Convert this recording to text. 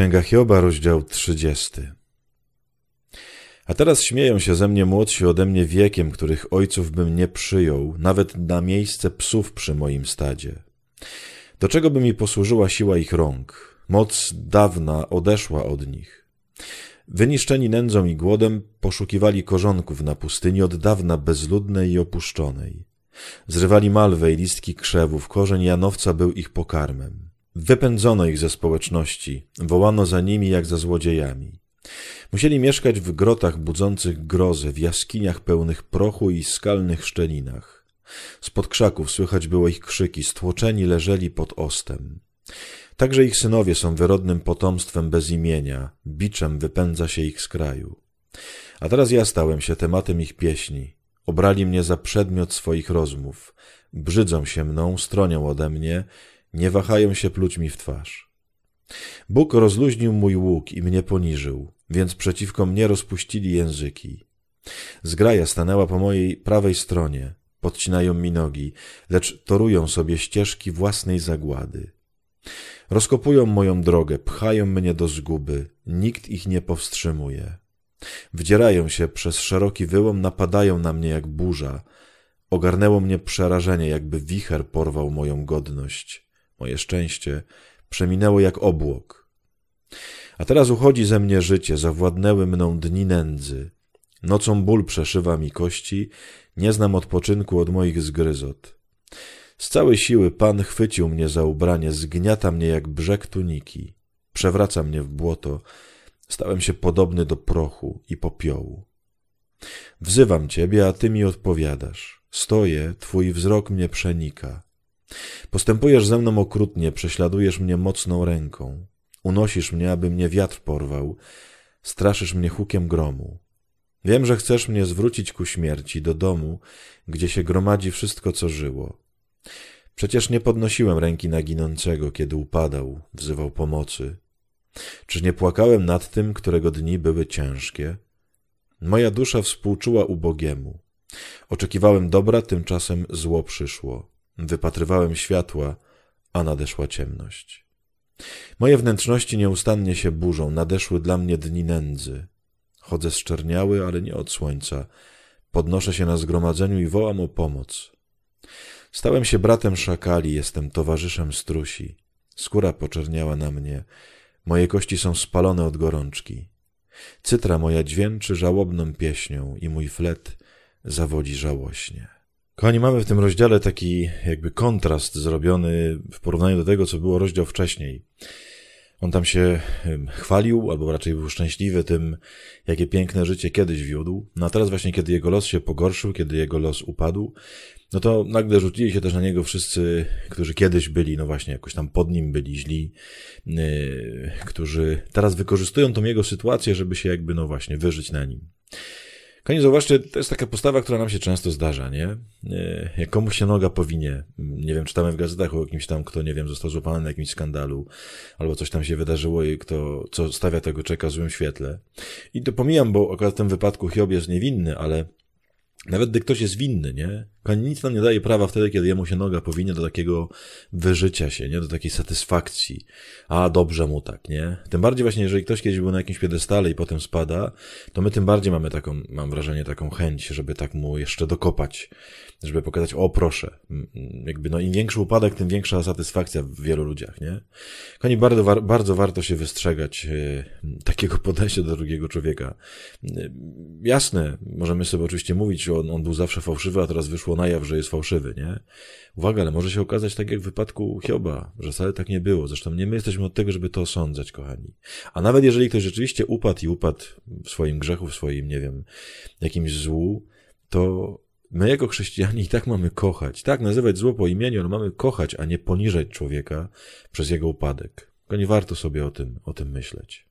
Księga Hioba, rozdział 30. A teraz śmieją się ze mnie młodsi ode mnie wiekiem, których ojców bym nie przyjął, nawet na miejsce psów przy moim stadzie. Do czego by mi posłużyła siła ich rąk? Moc dawna odeszła od nich. Wyniszczeni nędzą i głodem poszukiwali korzonków na pustyni od dawna bezludnej i opuszczonej. Zrywali malwę i listki krzewów, korzeń janowca był ich pokarmem. Wypędzono ich ze społeczności, wołano za nimi jak za złodziejami. Musieli mieszkać w grotach budzących grozę, w jaskiniach pełnych prochu i skalnych szczelinach. Spod krzaków słychać było ich krzyki, stłoczeni leżeli pod ostem. Także ich synowie są wyrodnym potomstwem bez imienia, biczem wypędza się ich z kraju. A teraz ja stałem się tematem ich pieśni. Obrali mnie za przedmiot swoich rozmów. Brzydzą się mną, stronią ode mnie nie wahają się plućmi w twarz. Bóg rozluźnił mój łuk i mnie poniżył, więc przeciwko mnie rozpuścili języki. Zgraja stanęła po mojej prawej stronie, podcinają mi nogi, lecz torują sobie ścieżki własnej zagłady. Rozkopują moją drogę, pchają mnie do zguby, nikt ich nie powstrzymuje. Wdzierają się przez szeroki wyłom, napadają na mnie jak burza. Ogarnęło mnie przerażenie, jakby wicher porwał moją godność moje szczęście, przeminęło jak obłok. A teraz uchodzi ze mnie życie, zawładnęły mną dni nędzy. Nocą ból przeszywa mi kości, nie znam odpoczynku od moich zgryzot. Z całej siły Pan chwycił mnie za ubranie, zgniata mnie jak brzeg tuniki, przewraca mnie w błoto, stałem się podobny do prochu i popiołu. Wzywam Ciebie, a Ty mi odpowiadasz. Stoję, Twój wzrok mnie przenika. Postępujesz ze mną okrutnie, prześladujesz mnie mocną ręką. Unosisz mnie, aby mnie wiatr porwał. Straszysz mnie hukiem gromu. Wiem, że chcesz mnie zwrócić ku śmierci, do domu, gdzie się gromadzi wszystko, co żyło. Przecież nie podnosiłem ręki na ginącego, kiedy upadał, wzywał pomocy. Czyż nie płakałem nad tym, którego dni były ciężkie? Moja dusza współczuła ubogiemu. Oczekiwałem dobra, tymczasem zło przyszło. Wypatrywałem światła, a nadeszła ciemność. Moje wnętrzności nieustannie się burzą, nadeszły dla mnie dni nędzy. Chodzę zczerniały, ale nie od słońca. Podnoszę się na zgromadzeniu i wołam o pomoc. Stałem się bratem szakali, jestem towarzyszem strusi. Skóra poczerniała na mnie, moje kości są spalone od gorączki. Cytra moja dźwięczy żałobną pieśnią i mój flet zawodzi żałośnie. Kochani, mamy w tym rozdziale taki jakby kontrast zrobiony w porównaniu do tego, co było rozdział wcześniej. On tam się chwalił, albo raczej był szczęśliwy tym, jakie piękne życie kiedyś wiódł. No a teraz właśnie, kiedy jego los się pogorszył, kiedy jego los upadł, no to nagle rzucili się też na niego wszyscy, którzy kiedyś byli, no właśnie, jakoś tam pod nim byli źli, yy, którzy teraz wykorzystują tą jego sytuację, żeby się jakby, no właśnie, wyżyć na nim. Koniec, zauważcie, to jest taka postawa, która nam się często zdarza, nie? E, komuś się noga powinie, nie wiem, czytamy w gazetach o jakimś tam, kto, nie wiem, został złapany na jakimś skandalu, albo coś tam się wydarzyło i kto, co stawia tego czeka w złym świetle. I to pomijam, bo akurat w tym wypadku Hiob jest niewinny, ale nawet gdy ktoś jest winny, nie? Nic nam nie daje prawa wtedy, kiedy jemu się noga powinie do takiego wyżycia się, nie? Do takiej satysfakcji. A dobrze mu tak, nie? Tym bardziej właśnie, jeżeli ktoś kiedyś był na jakimś piedestale i potem spada, to my tym bardziej mamy taką, mam wrażenie, taką chęć, żeby tak mu jeszcze dokopać. Żeby pokazać, o proszę. Jakby, no im większy upadek, tym większa satysfakcja w wielu ludziach, nie? Koni, bardzo, war, bardzo warto się wystrzegać yy, takiego podejścia do drugiego człowieka. Yy, jasne, możemy sobie oczywiście mówić, on, on był zawsze fałszywy, a teraz wyszło wyszło na jaw, że jest fałszywy, nie? Uwaga, ale może się okazać tak jak w wypadku Hioba, że wcale tak nie było. Zresztą nie my jesteśmy od tego, żeby to osądzać, kochani. A nawet jeżeli ktoś rzeczywiście upadł i upadł w swoim grzechu, w swoim, nie wiem, jakimś złu, to my jako chrześcijanie i tak mamy kochać, tak nazywać zło po imieniu, ale mamy kochać, a nie poniżać człowieka przez jego upadek. Tylko nie warto sobie o tym, o tym myśleć.